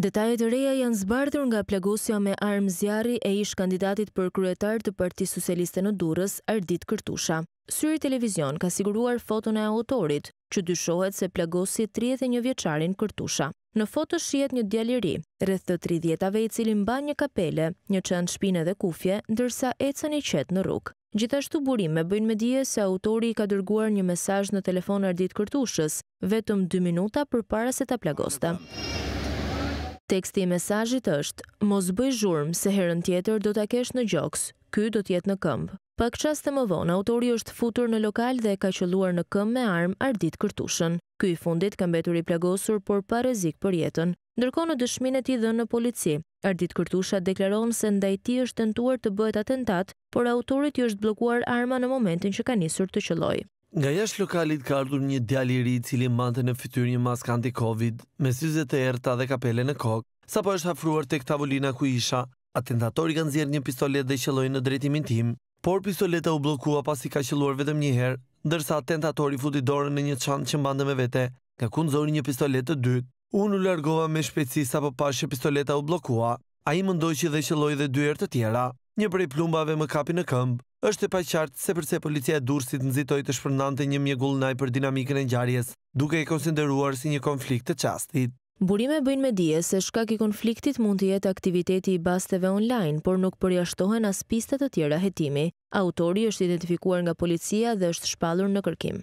Detajet e reja janë zbardhur nga plagosja me armë zjarri e ish kandidatit për kryetar të Parti Socialiste në Durës, Ardit Kërtusha. Syri Televizion ka siguruar foton e autorit, që dyshohet se plagosi 31 vjeqarin Kërtusha. Në foto shiet një djeliri, rreth të tri djetave i cilin ba një kapele, një qënë shpine dhe kufje, dërsa e i qetë në rukë. Gjithashtu burime bëjnë me dje se autori i ka dërguar një mesaj në telefon Ardit Kërtushës, vetëm dy minuta për para se ta plagoste. Teksti i mesajit është, mos bëj zhurm se herën tjetër do të kesh në gjoks, ky do tjetë në këmbë. Pak qasë të më vonë, autori është futur në lokal dhe ka qëluar në këmbë me armë ardit kërtushën. Ky i fundit kam betur i plagosur, por pa rezik për jetën. Ndërko në dëshmine ti dhe në polici, ardit kërtusha deklaron se ndajti është tentuar të bëhet atentat, por autorit i është blokuar arma në momentin që ka nisur të qëloj. Nga jashtë lokalit ka ardhur një djalë i ri i cili mbante në fytyrë një maskë anti-Covid, me syze të errta dhe kapele në kokë, sapo është afruar tek tavolina ku isha. Atentatori ka nxjerrë një pistolet dhe qelloi në drejtimin tim, por pistoleta u bllokua pasi ka qelluar vetëm një herë, ndërsa atentatori futi dorën në një çantë që mbante me vete, nga ku nxori një pistolet të dytë. Unë u largova me shpejtësi sapo pashë pistoleta u bllokua. Ai mendoi që dhe qelloi edhe dy herë të tjera. Një prej plumbave më kapi në këmbë, është e paqartë se përse policia e Durrësit nxitoi të shpërndante një mjegull naj për dinamikën e ngjarjes, duke e konsideruar si një konflikt të çastit. Burime bëjnë me dije se shkak i konfliktit mund të jetë aktiviteti i basteve online, por nuk përjashtohen as pistat të tjera hetimi. Autori është identifikuar nga policia dhe është shpalur në kërkim.